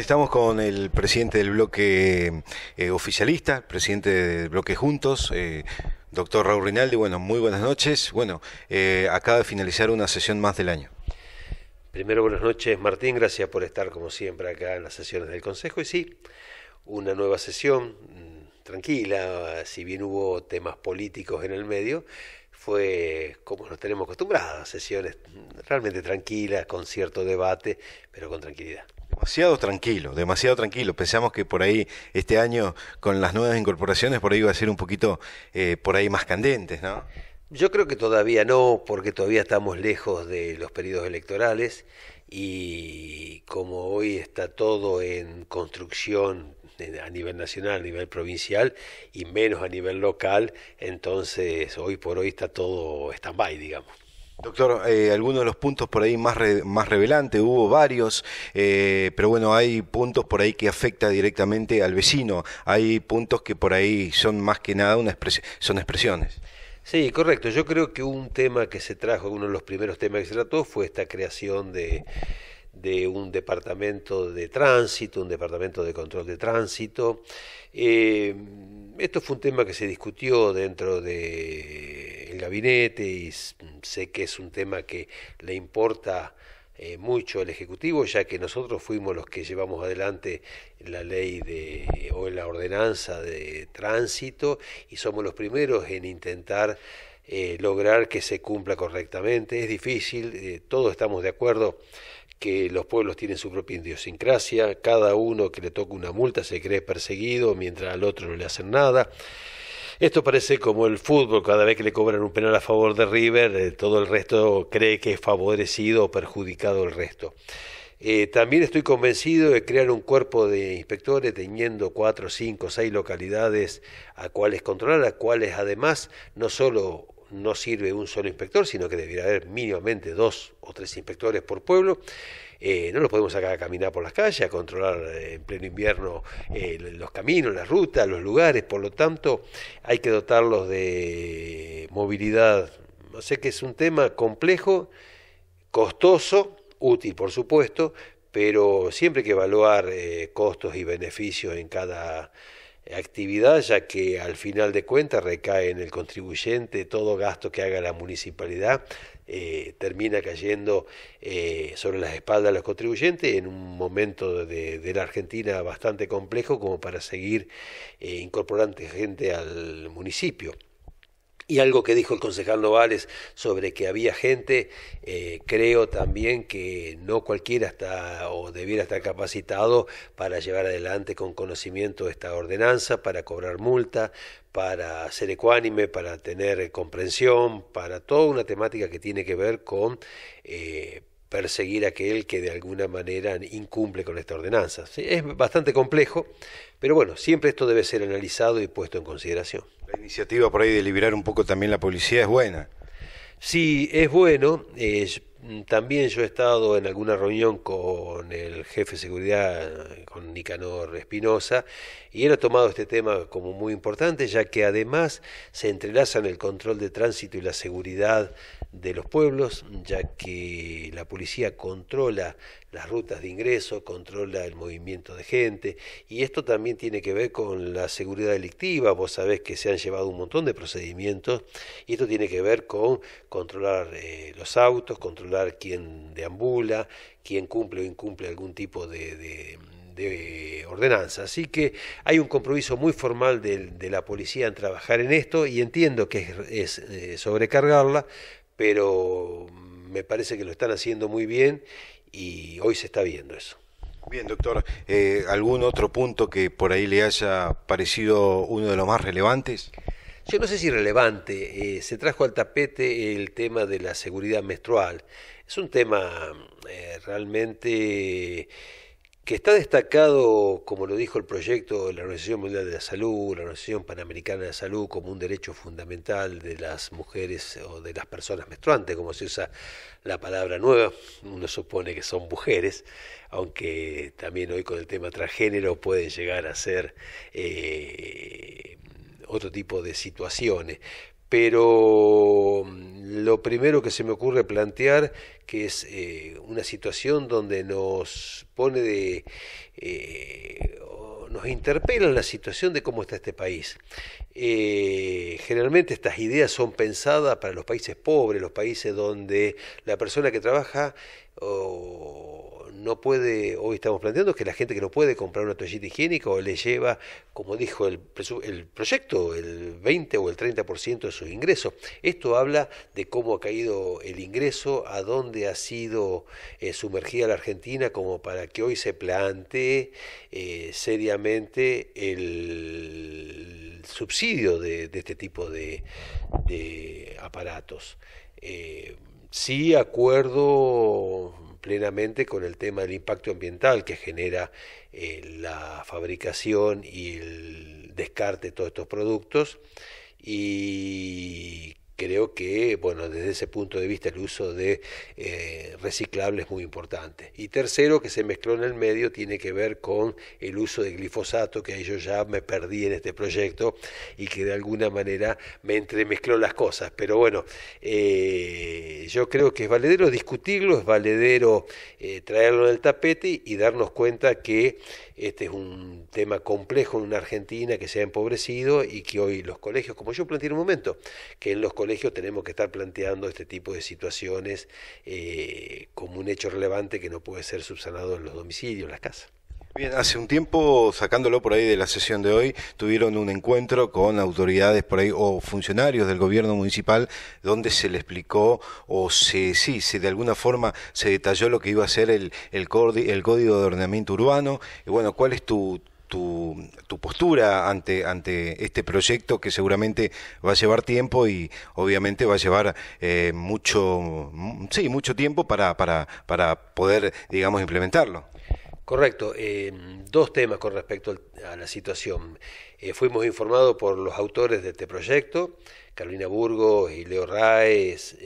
estamos con el presidente del bloque eh, oficialista, presidente del bloque Juntos, eh, doctor Raúl Rinaldi. Bueno, muy buenas noches. Bueno, eh, acaba de finalizar una sesión más del año. Primero, buenas noches, Martín. Gracias por estar, como siempre, acá en las sesiones del Consejo. Y sí, una nueva sesión mm, tranquila, si bien hubo temas políticos en el medio, fue como nos tenemos acostumbrados, sesiones mm, realmente tranquilas, con cierto debate, pero con tranquilidad. Demasiado tranquilo, demasiado tranquilo. Pensamos que por ahí este año con las nuevas incorporaciones por ahí iba a ser un poquito eh, por ahí más candentes, ¿no? Yo creo que todavía no, porque todavía estamos lejos de los periodos electorales y como hoy está todo en construcción a nivel nacional, a nivel provincial y menos a nivel local, entonces hoy por hoy está todo stand-by, digamos. Doctor, eh, algunos de los puntos por ahí más, más revelantes, hubo varios, eh, pero bueno, hay puntos por ahí que afecta directamente al vecino, hay puntos que por ahí son más que nada una son expresiones. Sí, correcto. Yo creo que un tema que se trajo, uno de los primeros temas que se trató fue esta creación de, un departamento de tránsito, un departamento de control de tránsito. Eh, esto fue un tema que se discutió dentro de el gabinete y sé que es un tema que le importa eh, mucho al Ejecutivo, ya que nosotros fuimos los que llevamos adelante la ley de, o la ordenanza de tránsito y somos los primeros en intentar eh, lograr que se cumpla correctamente. Es difícil, eh, todos estamos de acuerdo que los pueblos tienen su propia idiosincrasia, cada uno que le toca una multa se cree perseguido mientras al otro no le hacen nada. Esto parece como el fútbol, cada vez que le cobran un penal a favor de River, eh, todo el resto cree que es favorecido o perjudicado el resto. Eh, también estoy convencido de crear un cuerpo de inspectores teniendo cuatro, cinco, seis localidades a cuales controlar, a cuales además no solo no sirve un solo inspector, sino que debería haber mínimamente dos o tres inspectores por pueblo. Eh, no los podemos sacar a caminar por las calles, a controlar eh, en pleno invierno eh, los caminos, las rutas, los lugares, por lo tanto hay que dotarlos de movilidad. No sé que es un tema complejo, costoso, útil por supuesto, pero siempre hay que evaluar costos y beneficios en cada actividad, ya que al final de cuentas recae en el contribuyente todo gasto que haga la municipalidad, eh, termina cayendo eh, sobre las espaldas de los contribuyentes en un momento de, la Argentina bastante complejo como para seguir eh, incorporando gente al municipio. Y algo que dijo el concejal Novales sobre que había gente, eh, creo también que no cualquiera está o debiera estar capacitado para llevar adelante con conocimiento esta ordenanza, para cobrar multa, para ser ecuánime, para tener comprensión, para toda una temática que tiene que ver con... Eh, perseguir a aquel que de alguna manera incumple con esta ordenanza. Es bastante complejo, pero bueno, siempre esto debe ser analizado y puesto en consideración. La iniciativa por ahí de liberar un poco también la policía es buena. Sí, es bueno. también yo he estado en alguna reunión con el jefe de seguridad, con Nicanor Espinosa, y él ha tomado este tema como muy importante, ya que además se entrelazan el control de tránsito y la seguridad de los pueblos, ya que la policía controla las rutas de ingreso, controla el movimiento de gente, y esto también tiene que ver con la seguridad delictiva, vos sabés que se han llevado un montón de procedimientos, y esto tiene que ver con controlar eh, los autos, controlar quién deambula, quién cumple o incumple algún tipo de, ordenanza. Así que hay un compromiso muy formal de, de, la policía en trabajar en esto y entiendo que es, eh, sobrecargarla, pero me parece que lo están haciendo muy bien y hoy se está viendo eso. Bien, doctor, eh, ¿algún otro punto que por ahí le haya parecido uno de los más relevantes? Yo no sé si relevante, eh, se trajo al tapete el tema de la seguridad menstrual. Es un tema eh, realmente que está destacado, como lo dijo el proyecto de la Organización Mundial de la Salud, la Organización Panamericana de la Salud, como un derecho fundamental de las mujeres o de las personas menstruantes, como se usa la palabra nueva, uno supone que son mujeres, aunque también hoy con el tema transgénero pueden llegar a ser eh, otro tipo de situaciones pero mm, lo primero que se me ocurre plantear, que es eh, una situación donde nos pone de... Eh, nos interpela la situación de cómo está este país. Eh, generalmente estas ideas son pensadas para los países pobres, los países donde la persona que trabaja no puede, hoy estamos planteando, que la gente que no puede comprar una toallita higiénica o le lleva, como dijo el, el proyecto, el 20 o el 30% de sus ingresos. Esto habla de cómo ha caído el ingreso, a dónde ha sido eh, sumergida la Argentina, como para que hoy se plantee eh, seriamente el subsidio de, este tipo de, aparatos. Eh, Sí acuerdo plenamente con el tema del impacto ambiental que genera eh, la fabricación y el descarte de todos estos productos y creo que, bueno, desde ese punto de vista el uso de eh, reciclables es muy importante. Y tercero, que se mezcló en el medio, tiene que ver con el uso de glifosato, que ahí yo ya me perdí en este proyecto y que de alguna manera me entremezcló las cosas. Pero bueno, eh, yo creo que es valedero discutirlo, es valedero eh, traerlo en el tapete y darnos cuenta que este es un tema complejo en una Argentina que se ha empobrecido y que hoy los colegios, como yo planteé en un momento, que en los colegios tenemos que estar planteando este tipo de situaciones eh, como un hecho relevante que no puede ser subsanado en los domicilios, en las casas. Bien, hace un tiempo, sacándolo por ahí de la sesión de hoy, tuvieron un encuentro con autoridades por ahí o funcionarios del gobierno municipal donde se le explicó o se, sí, se de alguna forma se detalló lo que iba a ser el, el, el código de ordenamiento urbano. Y bueno, ¿cuál es tu, tu, tu, postura ante, ante este proyecto que seguramente va a llevar tiempo y obviamente va a llevar eh, mucho, mucho tiempo para, poder, digamos, implementarlo. Correcto. Eh, dos temas con respecto a la situación. Eh, fuimos informados por los autores de este proyecto, Carolina Burgos y Leo Raes,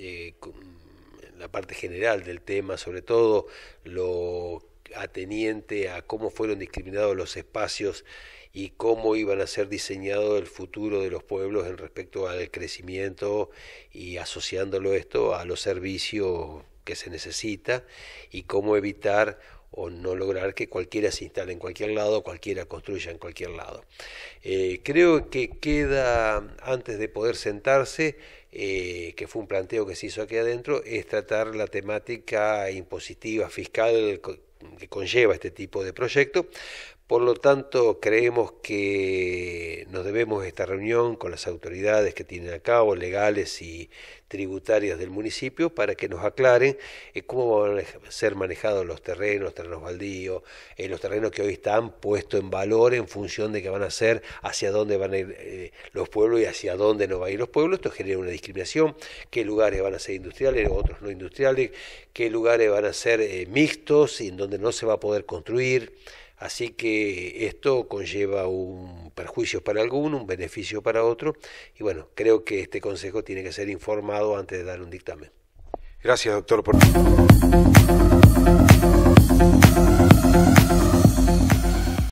la parte general del tema, sobre todo lo ateniente a cómo fueron discriminados los espacios y cómo iban a ser diseñados el futuro de los pueblos en respecto al crecimiento y asociándolo esto a los servicios que se necesita y cómo evitar o no lograr que cualquiera se instale en cualquier lado, cualquiera construya en cualquier lado. Eh, creo que queda, antes de poder sentarse, eh, que fue un planteo que se hizo aquí adentro, es tratar la temática impositiva, fiscal que conlleva este tipo de proyecto, por lo tanto, creemos que nos debemos esta reunión con las autoridades que tienen a cabo, legales y tributarias del municipio, para que nos aclaren eh, cómo van a ser manejados los terrenos, los terrenos baldíos, eh, los terrenos que hoy están puestos en valor en función de qué van a ser, hacia dónde van a ir eh, los pueblos y hacia dónde no van a ir los pueblos. Esto genera una discriminación, qué lugares van a ser industriales, otros no industriales, qué lugares van a ser mixtos y en donde no se va a poder construir. Así que esto conlleva un perjuicio para alguno, un beneficio para otro, y bueno, creo que este Consejo tiene que ser informado antes de dar un dictamen. Gracias, doctor, por...